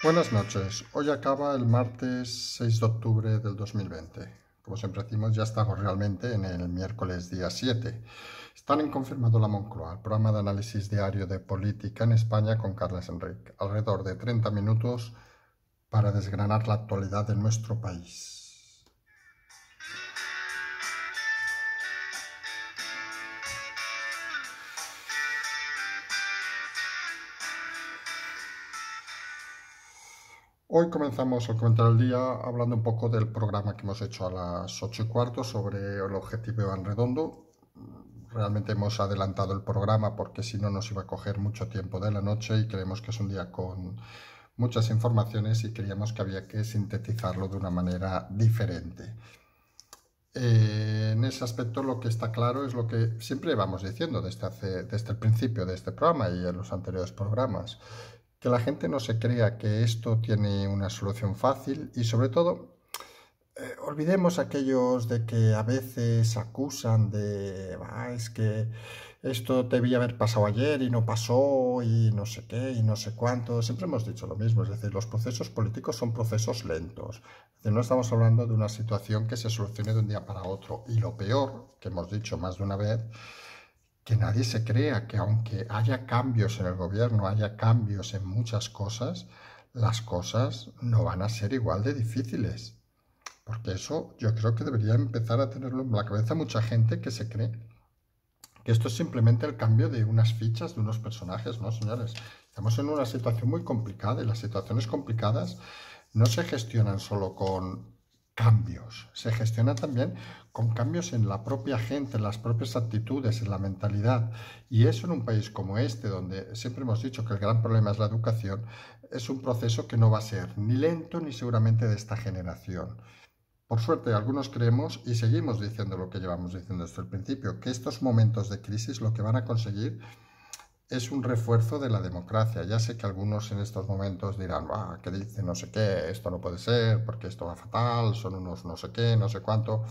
Buenas noches, hoy acaba el martes 6 de octubre del 2020. Como siempre decimos, ya estamos realmente en el miércoles día 7. Están en Confirmado la Moncloa, el programa de análisis diario de política en España con Carles Enrique. Alrededor de 30 minutos para desgranar la actualidad de nuestro país. Hoy comenzamos el comentario del día hablando un poco del programa que hemos hecho a las 8 y cuarto sobre el objetivo en redondo. Realmente hemos adelantado el programa porque si no nos iba a coger mucho tiempo de la noche y creemos que es un día con muchas informaciones y creíamos que había que sintetizarlo de una manera diferente. Eh, en ese aspecto lo que está claro es lo que siempre vamos diciendo desde, desde el principio de este programa y en los anteriores programas que la gente no se crea que esto tiene una solución fácil y sobre todo eh, olvidemos aquellos de que a veces acusan de, ah, es que esto debía haber pasado ayer y no pasó y no sé qué y no sé cuánto. Siempre hemos dicho lo mismo, es decir, los procesos políticos son procesos lentos. no estamos hablando de una situación que se solucione de un día para otro. Y lo peor, que hemos dicho más de una vez, que nadie se crea que aunque haya cambios en el gobierno, haya cambios en muchas cosas, las cosas no van a ser igual de difíciles. Porque eso yo creo que debería empezar a tenerlo en la cabeza mucha gente que se cree que esto es simplemente el cambio de unas fichas, de unos personajes, ¿no, señores? Estamos en una situación muy complicada y las situaciones complicadas no se gestionan solo con cambios. Se gestiona también con cambios en la propia gente, en las propias actitudes, en la mentalidad. Y eso en un país como este, donde siempre hemos dicho que el gran problema es la educación, es un proceso que no va a ser ni lento ni seguramente de esta generación. Por suerte, algunos creemos y seguimos diciendo lo que llevamos diciendo desde el principio, que estos momentos de crisis lo que van a conseguir es un refuerzo de la democracia. Ya sé que algunos en estos momentos dirán, ah, que dice no sé qué, esto no puede ser, porque esto va fatal, son unos no sé qué, no sé cuánto.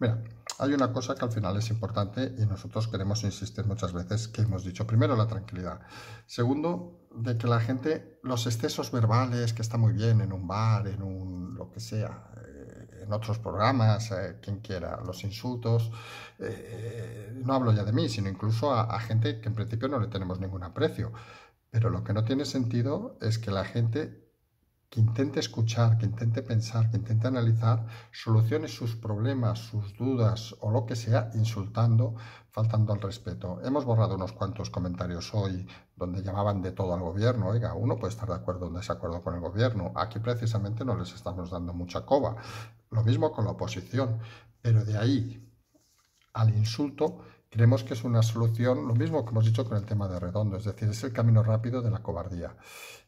Mira, hay una cosa que al final es importante y nosotros queremos insistir muchas veces que hemos dicho, primero, la tranquilidad. Segundo, de que la gente, los excesos verbales, que está muy bien en un bar, en un lo que sea, otros programas, eh, quien quiera, los insultos, eh, no hablo ya de mí, sino incluso a, gente que en principio no le tenemos ningún aprecio. Pero lo que no tiene sentido es que la gente que intente escuchar, que intente pensar, que intente analizar, solucione sus problemas, sus dudas o lo que sea insultando, faltando al respeto. Hemos borrado unos cuantos comentarios hoy donde llamaban de todo al gobierno. Oiga, uno puede estar de acuerdo o en desacuerdo con el gobierno. Aquí precisamente no les estamos dando mucha coba. Lo mismo con la oposición, pero de ahí al insulto creemos que es una solución, lo mismo que hemos dicho con el tema de Redondo, es decir, es el camino rápido de la cobardía.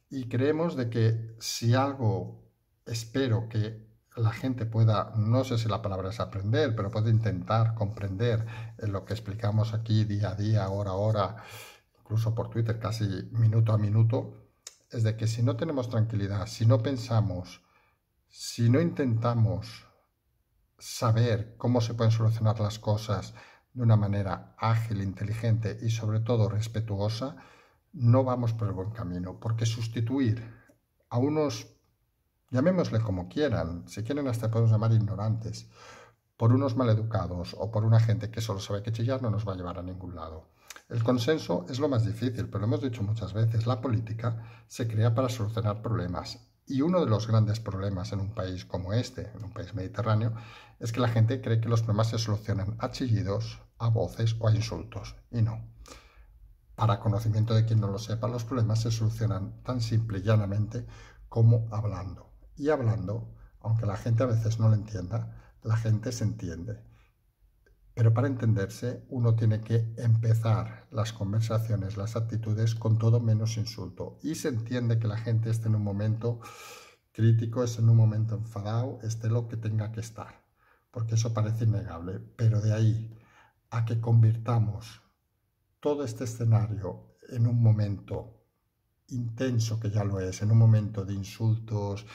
Y creemos de que si algo espero que la gente pueda, no sé si la palabra es aprender, pero puede intentar comprender lo que explicamos aquí día a día, hora a hora, incluso por Twitter, casi minuto a minuto, es de que si no tenemos tranquilidad, si no pensamos si no intentamos saber cómo se pueden solucionar las cosas de una manera ágil, inteligente y sobre todo respetuosa, no vamos por el buen camino, porque sustituir a unos, llamémosle como quieran, si quieren hasta podemos llamar ignorantes, por unos maleducados o por una gente que solo sabe que chillar no nos va a llevar a ningún lado. El consenso es lo más difícil, pero lo hemos dicho muchas veces, la política se crea para solucionar problemas y uno de los grandes problemas en un país como este, en un país mediterráneo, es que la gente cree que los problemas se solucionan a chillidos, a voces o a insultos. Y no. Para conocimiento de quien no lo sepa, los problemas se solucionan tan simple y llanamente como hablando. Y hablando, aunque la gente a veces no lo entienda, la gente se entiende. Pero para entenderse, uno tiene que empezar las conversaciones, las actitudes con todo menos insulto. Y se entiende que la gente esté en un momento crítico, esté en un momento enfadado, esté lo que tenga que estar. Porque eso parece innegable. Pero de ahí a que convirtamos todo este escenario en un momento intenso, que ya lo es, en un momento de insultos,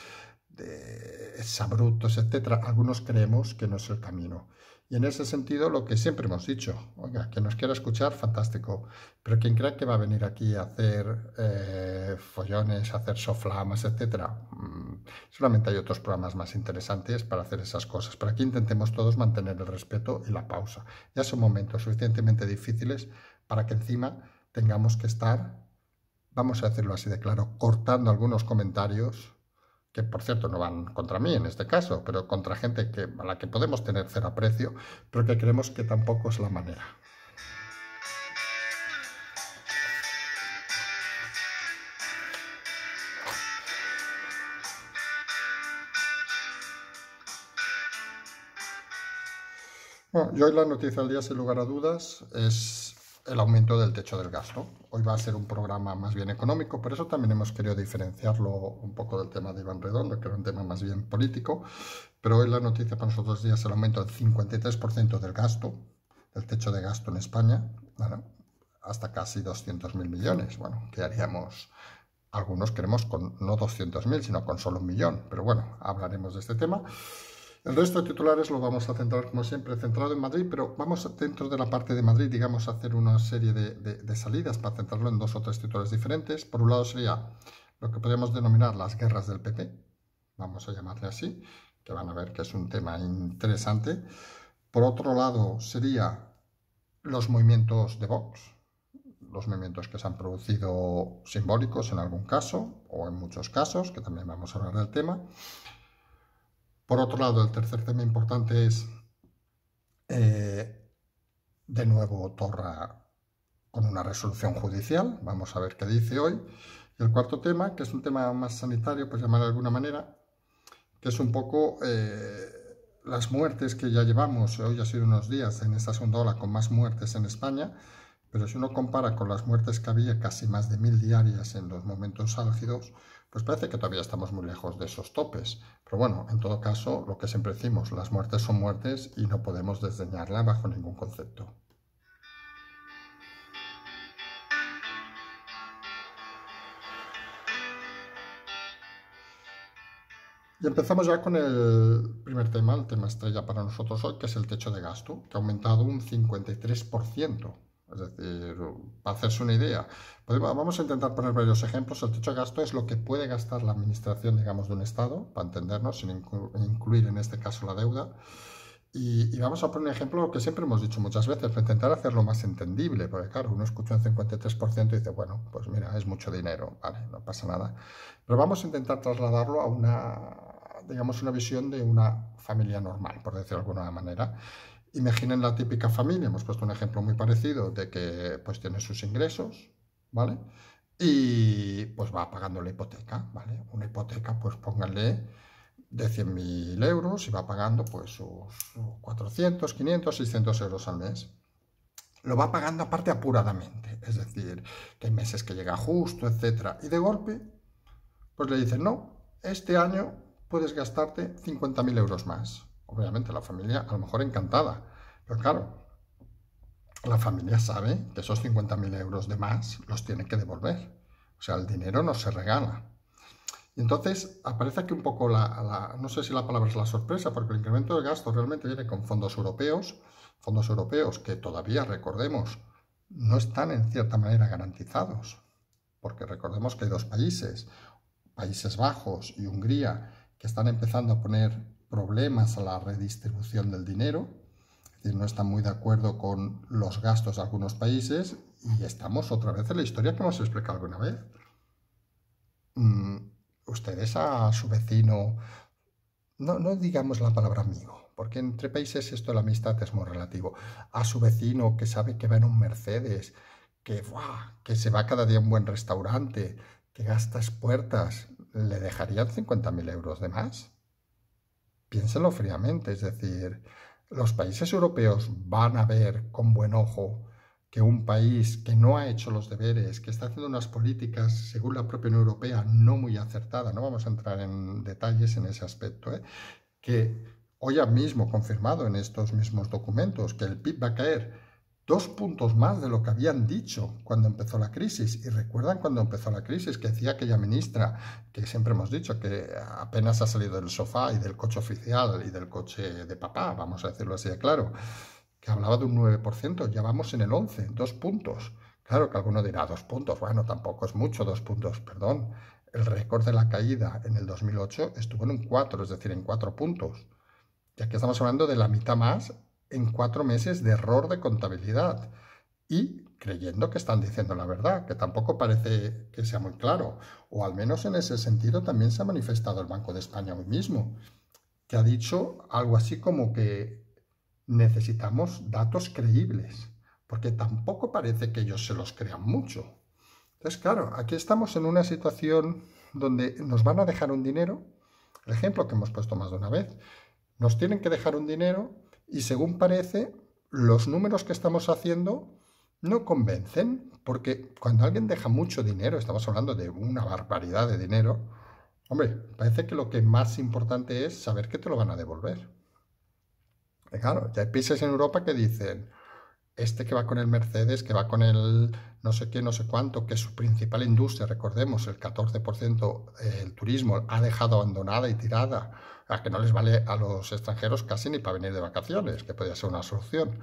de sabrutos, etc., algunos creemos que no es el camino. Y en ese sentido, lo que siempre hemos dicho, oiga, quien nos quiera escuchar, fantástico, pero quien crea que va a venir aquí a hacer eh, follones, a hacer soflamas, etcétera, mm, solamente hay otros programas más interesantes para hacer esas cosas. Pero aquí intentemos todos mantener el respeto y la pausa. Ya son momentos suficientemente difíciles para que encima tengamos que estar, vamos a hacerlo así de claro, cortando algunos comentarios que por cierto no van contra mí en este caso, pero contra gente a la que podemos tener cero aprecio, pero que creemos que tampoco es la manera. Bueno, yo hoy la noticia del día, sin lugar a dudas, es el aumento del techo del gasto. Hoy va a ser un programa más bien económico, por eso también hemos querido diferenciarlo un poco del tema de Iván Redondo, que era un tema más bien político, pero hoy la noticia para nosotros es el aumento del 53% del gasto, del techo de gasto en España, hasta casi 200.000 millones. Bueno, ¿qué haríamos? Algunos queremos con no 200.000, sino con solo un millón, pero bueno, hablaremos de este tema. El resto de titulares lo vamos a centrar, como siempre, centrado en Madrid, pero vamos dentro de la parte de Madrid, digamos, a hacer una serie de, salidas para centrarlo en dos o tres titulares diferentes. Por un lado sería lo que podríamos denominar las guerras del PP, vamos a llamarle así, que van a ver que es un tema interesante. Por otro lado sería los movimientos de Vox, los movimientos que se han producido simbólicos en algún caso o en muchos casos, que también vamos a hablar del tema. Por otro lado, el tercer tema importante es, eh, de nuevo, Torra con una resolución judicial, vamos a ver qué dice hoy. Y el cuarto tema, que es un tema más sanitario, pues llamar de alguna manera, que es un poco eh, las muertes que ya llevamos, hoy ha sido unos días en esta segunda ola con más muertes en España, pero si uno compara con las muertes que había, casi más de mil diarias en los momentos álgidos, pues parece que todavía estamos muy lejos de esos topes. Pero bueno, en todo caso, lo que siempre decimos, las muertes son muertes y no podemos desdeñarla bajo ningún concepto. Y empezamos ya con el primer tema, el tema estrella para nosotros hoy, que es el techo de gasto, que ha aumentado un 53%. Es decir, para hacerse una idea, pues vamos a intentar poner varios ejemplos. El techo de gasto es lo que puede gastar la administración, digamos, de un Estado, para entendernos, sin incluir en este caso la deuda. Y, vamos a poner un ejemplo que siempre hemos dicho muchas veces, para intentar hacerlo más entendible, porque claro, uno escucha un 53% y dice, bueno, pues mira, es mucho dinero, vale, no pasa nada. Pero vamos a intentar trasladarlo a una, digamos, una visión de una familia normal, por decirlo de alguna manera. Imaginen la típica familia, hemos puesto un ejemplo muy parecido de que pues tiene sus ingresos, ¿vale? Y pues va pagando la hipoteca, ¿vale? Una hipoteca, pues pónganle de 100.000 euros y va pagando pues sus 400, 500, 600 euros al mes. Lo va pagando aparte apuradamente, es decir, que hay meses que llega justo, etcétera. Y de golpe, pues le dicen, no, este año puedes gastarte 50.000 euros más. Obviamente la familia a lo mejor encantada, pero claro, la familia sabe que esos 50.000 euros de más los tiene que devolver. O sea, el dinero no se regala. Y Entonces, aparece aquí un poco la, no sé si la palabra es la sorpresa, porque el incremento de gasto realmente viene con fondos europeos, fondos europeos que todavía, recordemos, no están en cierta manera garantizados, porque recordemos que hay dos países, Países Bajos y Hungría, que están empezando a poner problemas a la redistribución del dinero, es no están muy de acuerdo con los gastos de algunos países y estamos otra vez en la historia que hemos explicado alguna vez. Mm, ustedes a su vecino, no, no digamos la palabra amigo, porque entre países esto de la amistad es muy relativo, a su vecino que sabe que va en un Mercedes, que, que se va cada día a un buen restaurante, que gastas puertas, ¿le dejarían 50.000 euros de más? piénselo fríamente, es decir, los países europeos van a ver con buen ojo que un país que no ha hecho los deberes, que está haciendo unas políticas, según la propia Unión Europea, no muy acertadas, no vamos a entrar en detalles en ese aspecto, ¿eh? que hoy mismo confirmado en estos mismos documentos que el PIB va a caer dos puntos más de lo que habían dicho cuando empezó la crisis. Y recuerdan cuando empezó la crisis que decía aquella ministra, que siempre hemos dicho que apenas ha salido del sofá y del coche oficial y del coche de papá, vamos a decirlo así de claro, que hablaba de un 9%, ya vamos en el 11, dos puntos. Claro que alguno dirá dos puntos, bueno, tampoco es mucho dos puntos, perdón. El récord de la caída en el 2008 estuvo en un 4, es decir, en cuatro puntos. Y aquí estamos hablando de la mitad más en cuatro meses de error de contabilidad y creyendo que están diciendo la verdad, que tampoco parece que sea muy claro, o al menos en ese sentido también se ha manifestado el Banco de España hoy mismo, que ha dicho algo así como que necesitamos datos creíbles, porque tampoco parece que ellos se los crean mucho. Entonces, claro, aquí estamos en una situación donde nos van a dejar un dinero, el ejemplo que hemos puesto más de una vez, nos tienen que dejar un dinero y según parece, los números que estamos haciendo no convencen, porque cuando alguien deja mucho dinero, estamos hablando de una barbaridad de dinero, hombre, parece que lo que más importante es saber que te lo van a devolver. claro, ya hay países en Europa que dicen, este que va con el Mercedes, que va con el no sé qué, no sé cuánto, que es su principal industria, recordemos, el 14% eh, el turismo ha dejado abandonada y tirada, a que no les vale a los extranjeros casi ni para venir de vacaciones, que podría ser una solución.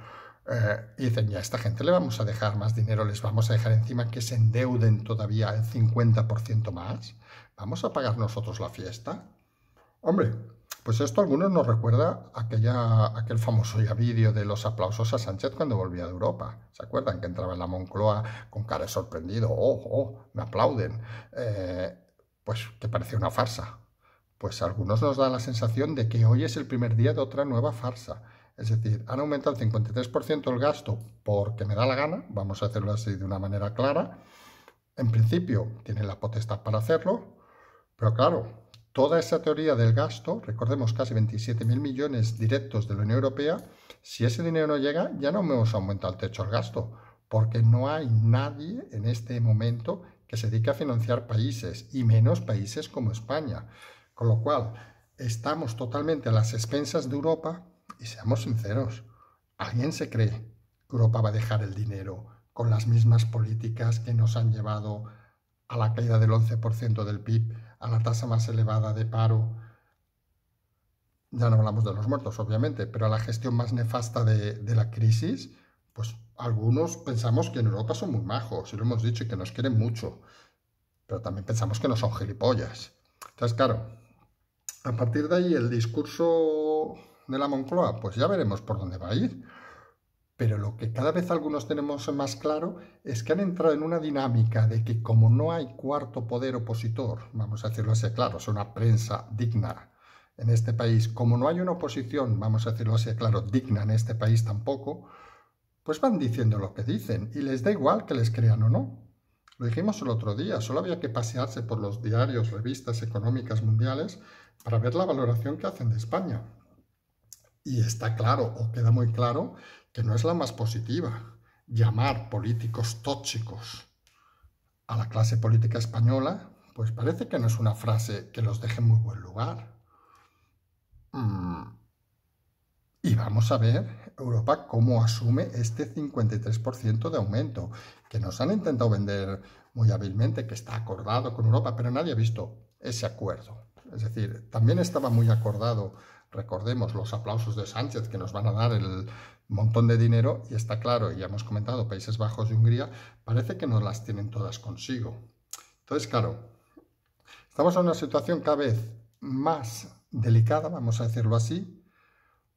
Eh, y dicen, ya a esta gente le vamos a dejar más dinero, les vamos a dejar encima que se endeuden todavía el 50% más. ¿Vamos a pagar nosotros la fiesta? Hombre, pues esto a algunos nos recuerda aquella, aquel famoso ya vídeo de los aplausos a Sánchez cuando volvía de Europa. ¿Se acuerdan? Que entraba en la Moncloa con cara sorprendido. ¡Oh, oh! Me aplauden. Eh, pues que parece una farsa. Pues a algunos nos da la sensación de que hoy es el primer día de otra nueva farsa. Es decir, han aumentado el 53% el gasto porque me da la gana, vamos a hacerlo así de una manera clara. En principio tienen la potestad para hacerlo, pero claro, toda esa teoría del gasto, recordemos casi 27.000 millones directos de la Unión Europea, si ese dinero no llega, ya no hemos aumentado el techo al gasto, porque no hay nadie en este momento que se dedique a financiar países, y menos países como España. Con lo cual, estamos totalmente a las expensas de Europa, y seamos sinceros, ¿alguien se cree que Europa va a dejar el dinero con las mismas políticas que nos han llevado a la caída del 11% del PIB, a la tasa más elevada de paro, ya no hablamos de los muertos, obviamente, pero a la gestión más nefasta de, la crisis, pues algunos pensamos que en Europa son muy majos, y lo hemos dicho, y que nos quieren mucho, pero también pensamos que no son gilipollas. Entonces, claro, a partir de ahí el discurso de la Moncloa, pues ya veremos por dónde va a ir. Pero lo que cada vez algunos tenemos más claro es que han entrado en una dinámica de que como no hay cuarto poder opositor, vamos a decirlo así, claro, es una prensa digna en este país, como no hay una oposición, vamos a decirlo así, claro, digna en este país tampoco, pues van diciendo lo que dicen y les da igual que les crean o no. Lo dijimos el otro día, solo había que pasearse por los diarios, revistas económicas mundiales para ver la valoración que hacen de España. Y está claro, o queda muy claro, que no es la más positiva, llamar políticos tóxicos a la clase política española, pues parece que no es una frase que los deje en muy buen lugar. Mm. Y vamos a ver Europa cómo asume este 53% de aumento, que nos han intentado vender muy hábilmente, que está acordado con Europa, pero nadie ha visto ese acuerdo. Es decir, también estaba muy acordado recordemos los aplausos de Sánchez que nos van a dar el montón de dinero y está claro, y ya hemos comentado, Países Bajos y Hungría, parece que no las tienen todas consigo. Entonces, claro, estamos en una situación cada vez más delicada, vamos a decirlo así,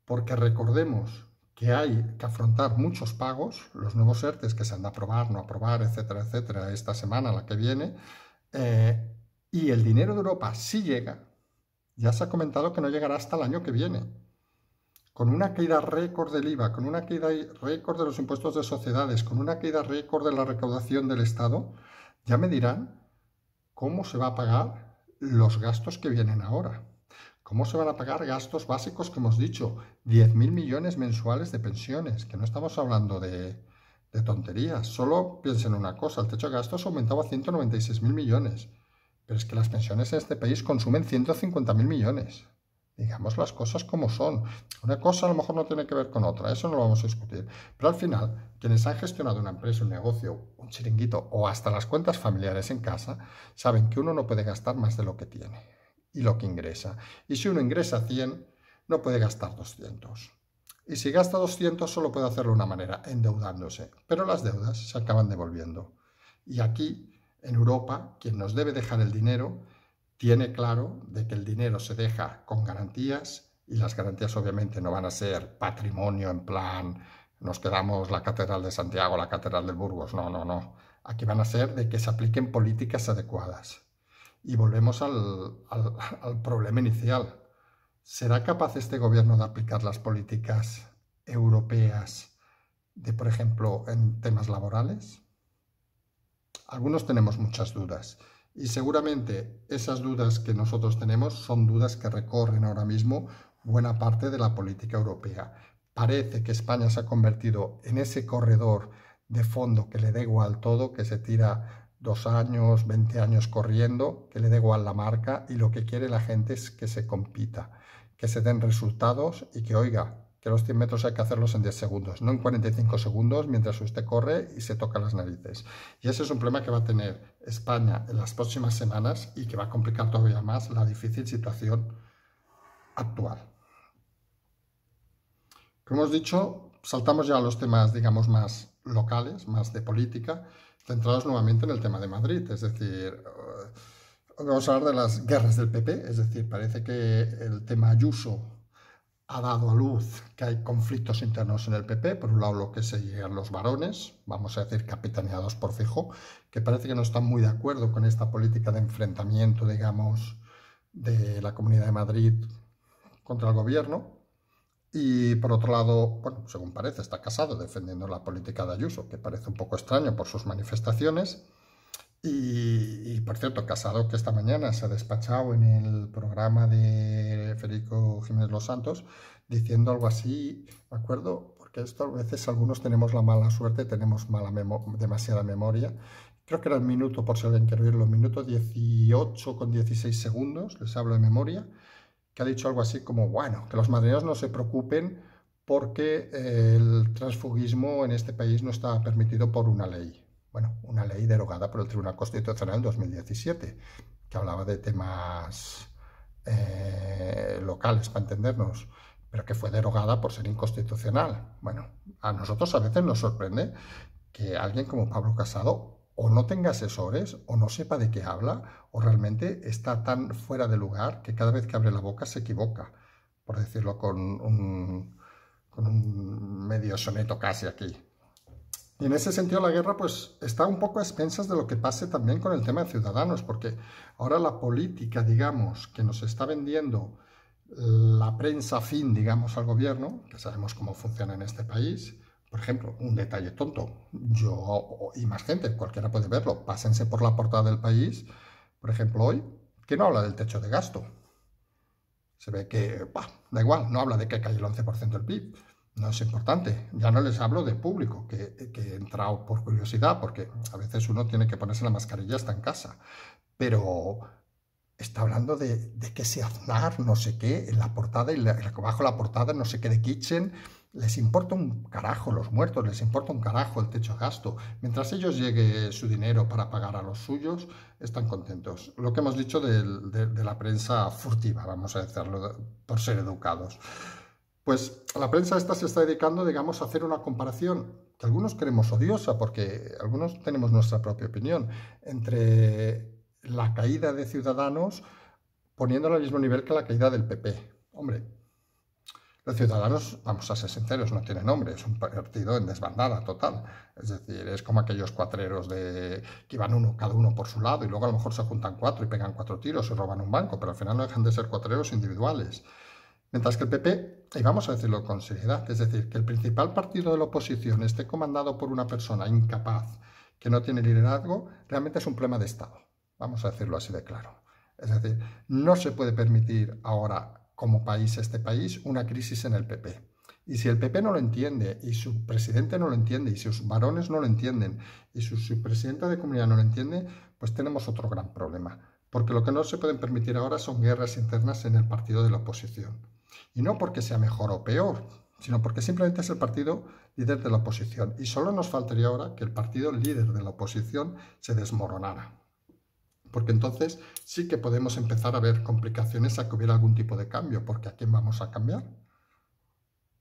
porque recordemos que hay que afrontar muchos pagos, los nuevos ERTES que se han de aprobar, no aprobar, etcétera, etcétera, esta semana, la que viene, eh, y el dinero de Europa sí llega, ya se ha comentado que no llegará hasta el año que viene. Con una caída récord del IVA, con una caída récord de los impuestos de sociedades, con una caída récord de la recaudación del Estado, ya me dirán cómo se va a pagar los gastos que vienen ahora. ¿Cómo se van a pagar gastos básicos, que hemos dicho? 10.000 millones mensuales de pensiones, que no estamos hablando de, de tonterías. Solo piensen una cosa, el techo de gastos aumentaba a 196.000 millones. Pero es que las pensiones en este país consumen 150.000 millones. Digamos las cosas como son. Una cosa a lo mejor no tiene que ver con otra, eso no lo vamos a discutir. Pero al final, quienes han gestionado una empresa, un negocio, un chiringuito o hasta las cuentas familiares en casa, saben que uno no puede gastar más de lo que tiene y lo que ingresa. Y si uno ingresa 100, no puede gastar 200. Y si gasta 200 solo puede hacerlo de una manera, endeudándose. Pero las deudas se acaban devolviendo. Y aquí en Europa, quien nos debe dejar el dinero tiene claro de que el dinero se deja con garantías y las garantías obviamente no van a ser patrimonio en plan nos quedamos la Catedral de Santiago, la Catedral de Burgos, no, no, no. Aquí van a ser de que se apliquen políticas adecuadas. Y volvemos al, problema inicial. ¿Será capaz este gobierno de aplicar las políticas europeas de, por ejemplo, en temas laborales? algunos tenemos muchas dudas y seguramente esas dudas que nosotros tenemos son dudas que recorren ahora mismo buena parte de la política europea. Parece que España se ha convertido en ese corredor de fondo que le da igual todo, que se tira dos años, 20 años corriendo, que le da igual la marca y lo que quiere la gente es que se compita, que se den resultados y que, oiga, los 100 metros hay que hacerlos en 10 segundos, no en 45 segundos mientras usted corre y se toca las narices. Y ese es un problema que va a tener España en las próximas semanas y que va a complicar todavía más la difícil situación actual. Como hemos dicho, saltamos ya a los temas, digamos, más locales, más de política, centrados nuevamente en el tema de Madrid, es decir, eh, vamos a hablar de las guerras del PP, es decir, parece que el tema Ayuso ha dado a luz que hay conflictos internos en el PP, por un lado lo que se llegan los varones, vamos a decir capitaneados por Fijo, que parece que no están muy de acuerdo con esta política de enfrentamiento, digamos, de la Comunidad de Madrid contra el gobierno. Y por otro lado, bueno, según parece, está casado defendiendo la política de Ayuso, que parece un poco extraño por sus manifestaciones. Y, por cierto, Casado, que esta mañana se ha despachado en el programa de Federico Jiménez Los Santos, diciendo algo así, ¿de acuerdo? Porque esto a veces algunos tenemos la mala suerte, tenemos mala demasiada memoria. Creo que era el minuto, por si alguien quiere oírlo, minuto 18 con 16 segundos, les hablo de memoria, que ha dicho algo así como, bueno, que los madrileños no se preocupen porque eh, el transfugismo en este país no está permitido por una ley bueno, una ley derogada por el Tribunal Constitucional en 2017, que hablaba de temas eh, locales, para entendernos, pero que fue derogada por ser inconstitucional. Bueno, a nosotros a veces nos sorprende que alguien como Pablo Casado o no tenga asesores, o no sepa de qué habla, o realmente está tan fuera de lugar que cada vez que abre la boca se equivoca, por decirlo con un medio soneto casi aquí. Y en ese sentido la guerra pues está un poco a expensas de lo que pase también con el tema de Ciudadanos, porque ahora la política, digamos, que nos está vendiendo la prensa fin, digamos, al gobierno, que sabemos cómo funciona en este país, por ejemplo, un detalle tonto, yo y más gente, cualquiera puede verlo, pásense por la portada del país, por ejemplo, hoy, que no habla del techo de gasto. Se ve que, da igual, no habla de que cae el 11% del PIB no es importante. Ya no les hablo de público, que, he entrado por curiosidad, porque a veces uno tiene que ponerse la mascarilla hasta en casa. Pero está hablando de, que se Aznar, no sé qué, en la portada y bajo la portada, no sé qué de Kitchen, les importa un carajo los muertos, les importa un carajo el techo gasto. Mientras ellos llegue su dinero para pagar a los suyos, están contentos. Lo que hemos dicho de, de la prensa furtiva, vamos a decirlo, por ser educados. Pues la prensa esta se está dedicando, digamos, a hacer una comparación que algunos creemos odiosa, porque algunos tenemos nuestra propia opinión, entre la caída de Ciudadanos poniéndola al mismo nivel que la caída del PP. Hombre, los ciudadanos, vamos a ser sinceros, no tienen nombre, es un partido en desbandada total. Es decir, es como aquellos cuatreros de que van uno, cada uno por su lado, y luego a lo mejor se juntan cuatro y pegan cuatro tiros o roban un banco, pero al final no dejan de ser cuatreros individuales. Mientras que el PP, y vamos a decirlo con seriedad, es decir, que el principal partido de la oposición esté comandado por una persona incapaz, que no tiene liderazgo, realmente es un problema de Estado. Vamos a decirlo así de claro. Es decir, no se puede permitir ahora como país este país una crisis en el PP. Y si el PP no lo entiende, y su presidente no lo entiende, y sus varones no lo entienden, y su, su presidente de comunidad no lo entiende, pues tenemos otro gran problema. Porque lo que no se pueden permitir ahora son guerras internas en el partido de la oposición. Y no porque sea mejor o peor, sino porque simplemente es el partido líder de la oposición. Y solo nos faltaría ahora que el partido líder de la oposición se desmoronara. Porque entonces sí que podemos empezar a ver complicaciones a que hubiera algún tipo de cambio, porque ¿a quién vamos a cambiar?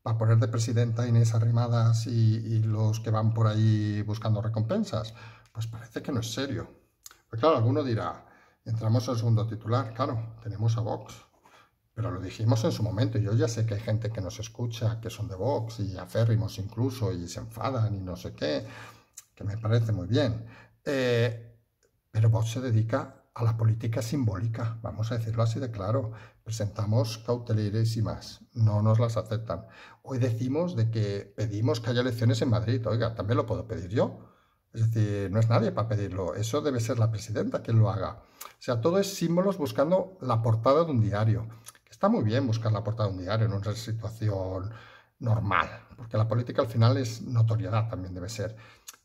¿A poner de presidenta Inés Arrimadas y, y los que van por ahí buscando recompensas? Pues parece que no es serio. Pero pues claro, alguno dirá, entramos al segundo titular, claro, tenemos a Vox. Pero lo dijimos en su momento. Yo ya sé que hay gente que nos escucha, que son de Vox y aférrimos incluso, y se enfadan y no sé qué, que me parece muy bien. Eh, pero Vox se dedica a la política simbólica, vamos a decirlo así de claro. Presentamos y más, no nos las aceptan. Hoy decimos de que pedimos que haya elecciones en Madrid. Oiga, también lo puedo pedir yo. Es decir, no es nadie para pedirlo. Eso debe ser la presidenta quien lo haga. O sea, todo es símbolos buscando la portada de un diario. Está muy bien buscar la portada de un diario en una situación normal, porque la política al final es notoriedad también debe ser.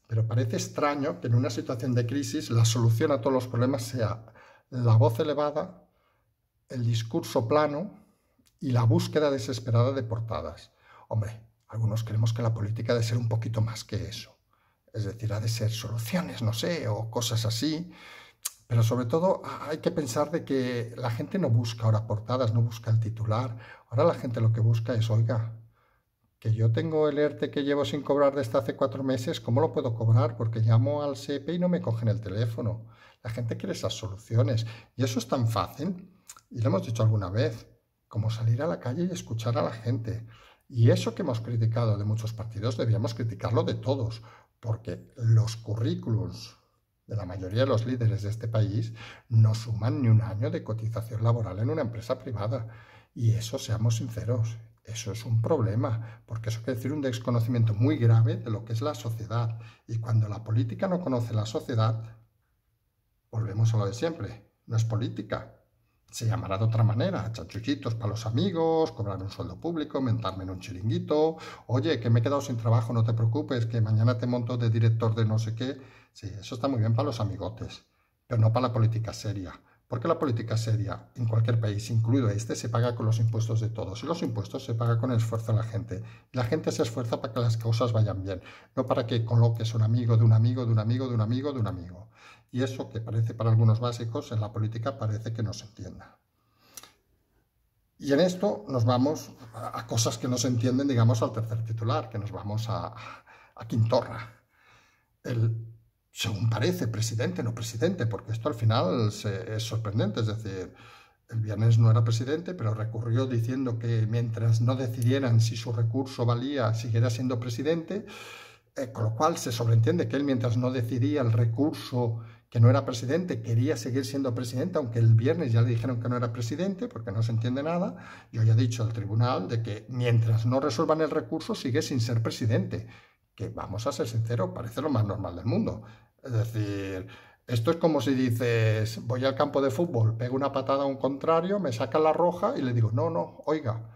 Pero parece extraño que en una situación de crisis la solución a todos los problemas sea la voz elevada, el discurso plano y la búsqueda desesperada de portadas. Hombre, algunos creemos que la política ha de ser un poquito más que eso. Es decir, ha de ser soluciones, no sé, o cosas así. Pero sobre todo hay que pensar de que la gente no busca ahora portadas, no busca el titular. Ahora la gente lo que busca es, oiga, que yo tengo el ERTE que llevo sin cobrar desde hace cuatro meses, ¿cómo lo puedo cobrar? Porque llamo al CP y no me cogen el teléfono. La gente quiere esas soluciones. Y eso es tan fácil, y lo hemos dicho alguna vez, como salir a la calle y escuchar a la gente. Y eso que hemos criticado de muchos partidos, debíamos criticarlo de todos, porque los currículums la mayoría de los líderes de este país no suman ni un año de cotización laboral en una empresa privada. Y eso, seamos sinceros, eso es un problema, porque eso quiere decir un desconocimiento muy grave de lo que es la sociedad. Y cuando la política no conoce la sociedad, volvemos a lo de siempre, no es política, se llamará de otra manera, chanchullitos para los amigos, cobrar un sueldo público, mentarme en un chiringuito, oye, que me he quedado sin trabajo, no te preocupes, que mañana te monto de director de no sé qué. Sí, eso está muy bien para los amigotes, pero no para la política seria. Porque la política seria en cualquier país, incluido este, se paga con los impuestos de todos. Y los impuestos se paga con el esfuerzo de la gente. La gente se esfuerza para que las cosas vayan bien, no para que coloques un amigo de un amigo, de un amigo, de un amigo, de un amigo. Y eso que parece para algunos básicos en la política parece que no se entienda. Y en esto nos vamos a cosas que no se entienden, digamos, al tercer titular, que nos vamos a, Quintorra. El, según parece, presidente, no presidente, porque esto al final es sorprendente, es decir, el viernes no era presidente, pero recurrió diciendo que mientras no decidieran si su recurso valía, siguiera siendo presidente, eh, con lo cual se sobreentiende que él mientras no decidía el recurso que no era presidente, quería seguir siendo presidente, aunque el viernes ya le dijeron que no era presidente, porque no se entiende nada. Yo ya he dicho al tribunal de que mientras no resuelvan el recurso sigue sin ser presidente, que vamos a ser sinceros, parece lo más normal del mundo. Es decir, esto es como si dices, voy al campo de fútbol, pego una patada a un contrario, me saca la roja y le digo, no, no, oiga,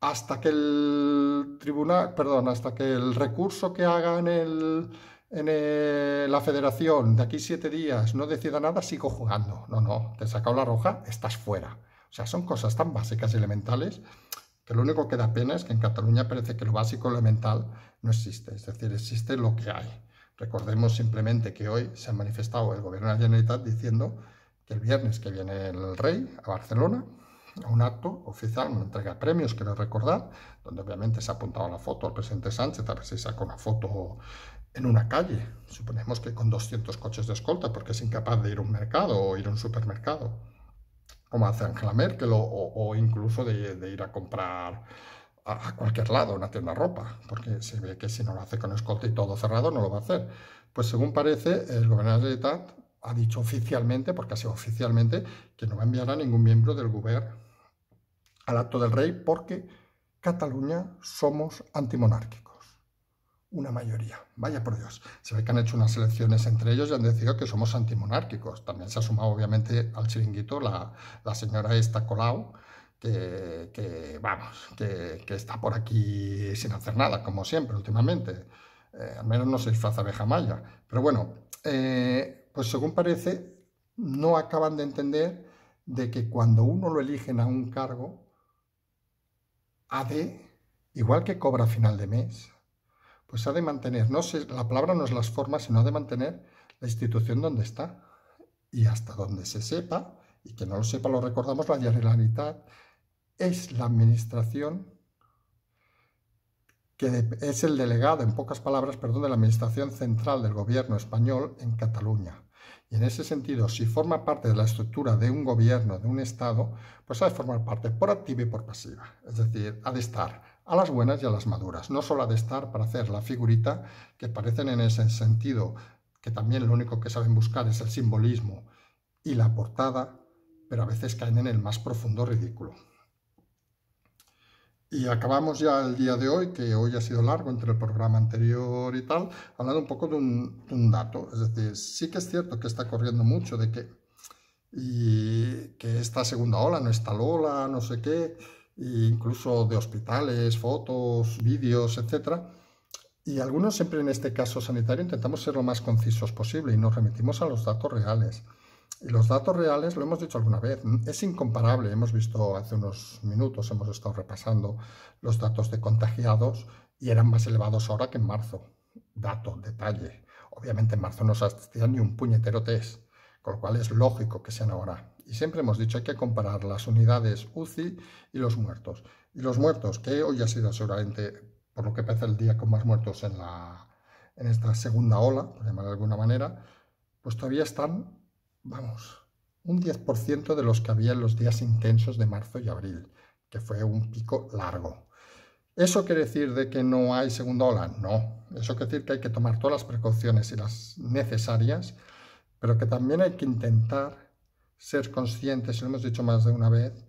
hasta que el tribunal, perdón, hasta que el recurso que haga en el en eh, la federación de aquí siete días no decida nada, sigo jugando. No, no, te he sacado la roja, estás fuera. O sea, son cosas tan básicas y elementales que lo único que da pena es que en Cataluña parece que lo básico elemental no existe. Es decir, existe lo que hay. Recordemos simplemente que hoy se ha manifestado el gobierno de la Generalitat diciendo que el viernes que viene el rey a Barcelona a un acto oficial, una entrega de premios, quiero recordar, donde obviamente se ha apuntado la foto al presidente Sánchez, a ver si saca una foto en una calle, suponemos que con 200 coches de escolta, porque es incapaz de ir a un mercado o ir a un supermercado, como hace Angela Merkel, o, incluso de, ir a comprar a, cualquier lado, una tienda de ropa, porque se ve que si no lo hace con escolta y todo cerrado, no lo va a hacer. Pues según parece, el gobernador de Tat ha dicho oficialmente, porque ha sido oficialmente, que no va a enviar a ningún miembro del gobierno al acto del rey, porque Cataluña somos antimonárquicos una mayoría. Vaya por Dios. Se ve que han hecho unas elecciones entre ellos y han decidido que somos antimonárquicos. También se ha sumado, obviamente, al chiringuito la, señora esta Colau, que, vamos, que, está por aquí sin hacer nada, como siempre, últimamente. Eh, al menos no se disfraza de Pero bueno, eh, pues según parece, no acaban de entender de que cuando uno lo eligen a un cargo, ha de, igual que cobra a final de mes, pues ha de mantener, no la palabra no es las formas, sino ha de mantener la institución donde está y hasta donde se sepa, y que no lo sepa lo recordamos, la Generalitat es la administración que es el delegado, en pocas palabras, perdón, de la administración central del gobierno español en Cataluña. Y en ese sentido, si forma parte de la estructura de un gobierno, de un Estado, pues ha de formar parte por activa y por pasiva. Es decir, ha de estar a las buenas y a las maduras. No solo ha de estar para hacer la figurita, que parecen en ese sentido, que también lo único que saben buscar es el simbolismo y la portada, pero a veces caen en el más profundo ridículo. Y acabamos ya el día de hoy, que hoy ha sido largo entre el programa anterior y tal, hablando un poco de un, dato. Es decir, sí que es cierto que está corriendo mucho de que, y que esta segunda ola no está Lola, no sé qué, incluso de hospitales, fotos, vídeos, etc. Y algunos siempre en este caso sanitario intentamos ser lo más concisos posible y nos remitimos a los datos reales. Y los datos reales, lo hemos dicho alguna vez, mm, es incomparable. Hemos visto hace unos minutos, hemos estado repasando los datos de contagiados y eran más elevados ahora que en marzo. Dato, detalle. Obviamente en marzo no se hacía ni un puñetero test, con lo cual es lógico que sean ahora y siempre hemos dicho, hay que comparar las unidades UCI y los muertos. Y los muertos, que hoy ha sido seguramente, por lo que parece el día con más muertos en, la, en esta segunda ola, por llamarlo de alguna manera, pues todavía están, vamos, un 10% de los que había en los días intensos de marzo y abril, que fue un pico largo. ¿Eso quiere decir de que no hay segunda ola? No. Eso quiere decir que hay que tomar todas las precauciones y las necesarias, pero que también hay que intentar ser conscientes, lo hemos dicho más de una vez,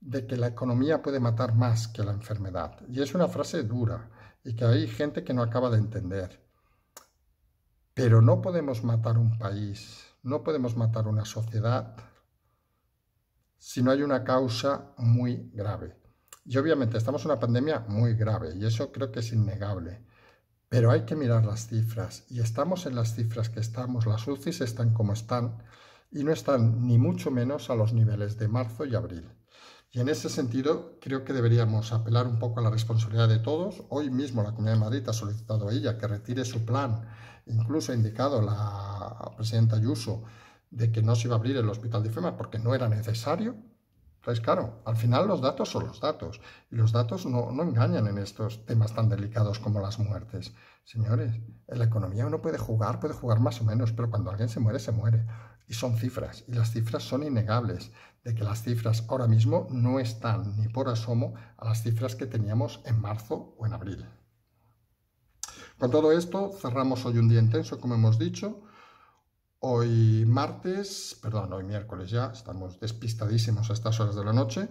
de que la economía puede matar más que la enfermedad. Y es una frase dura y que hay gente que no acaba de entender. Pero no podemos matar un país, no podemos matar una sociedad si no hay una causa muy grave. Y obviamente estamos en una pandemia muy grave y eso creo que es innegable. Pero hay que mirar las cifras y estamos en las cifras que estamos, las UCIs están como están, y no están ni mucho menos a los niveles de marzo y abril. Y en ese sentido, creo que deberíamos apelar un poco a la responsabilidad de todos. Hoy mismo la Comunidad de Madrid ha solicitado a ella que retire su plan, incluso ha indicado la presidenta Ayuso de que no se iba a abrir el hospital de FEMA porque no era necesario. Entonces, claro, al final los datos son los datos. Y los datos no, no engañan en estos temas tan delicados como las muertes. Señores, en la economía uno puede jugar, puede jugar más o menos, pero cuando alguien se muere, se muere. Y son cifras, y las cifras son innegables, de que las cifras ahora mismo no están ni por asomo a las cifras que teníamos en marzo o en abril. Con todo esto, cerramos hoy un día intenso, como hemos dicho. Hoy martes, perdón, hoy miércoles ya, estamos despistadísimos a estas horas de la noche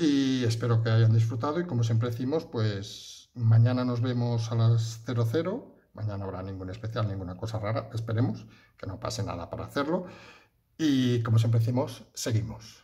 y espero que hayan disfrutado y como siempre decimos, pues mañana nos vemos a las 00, mañana no habrá ningún especial, ninguna cosa rara, esperemos que no pase nada para hacerlo y como siempre decimos, seguimos.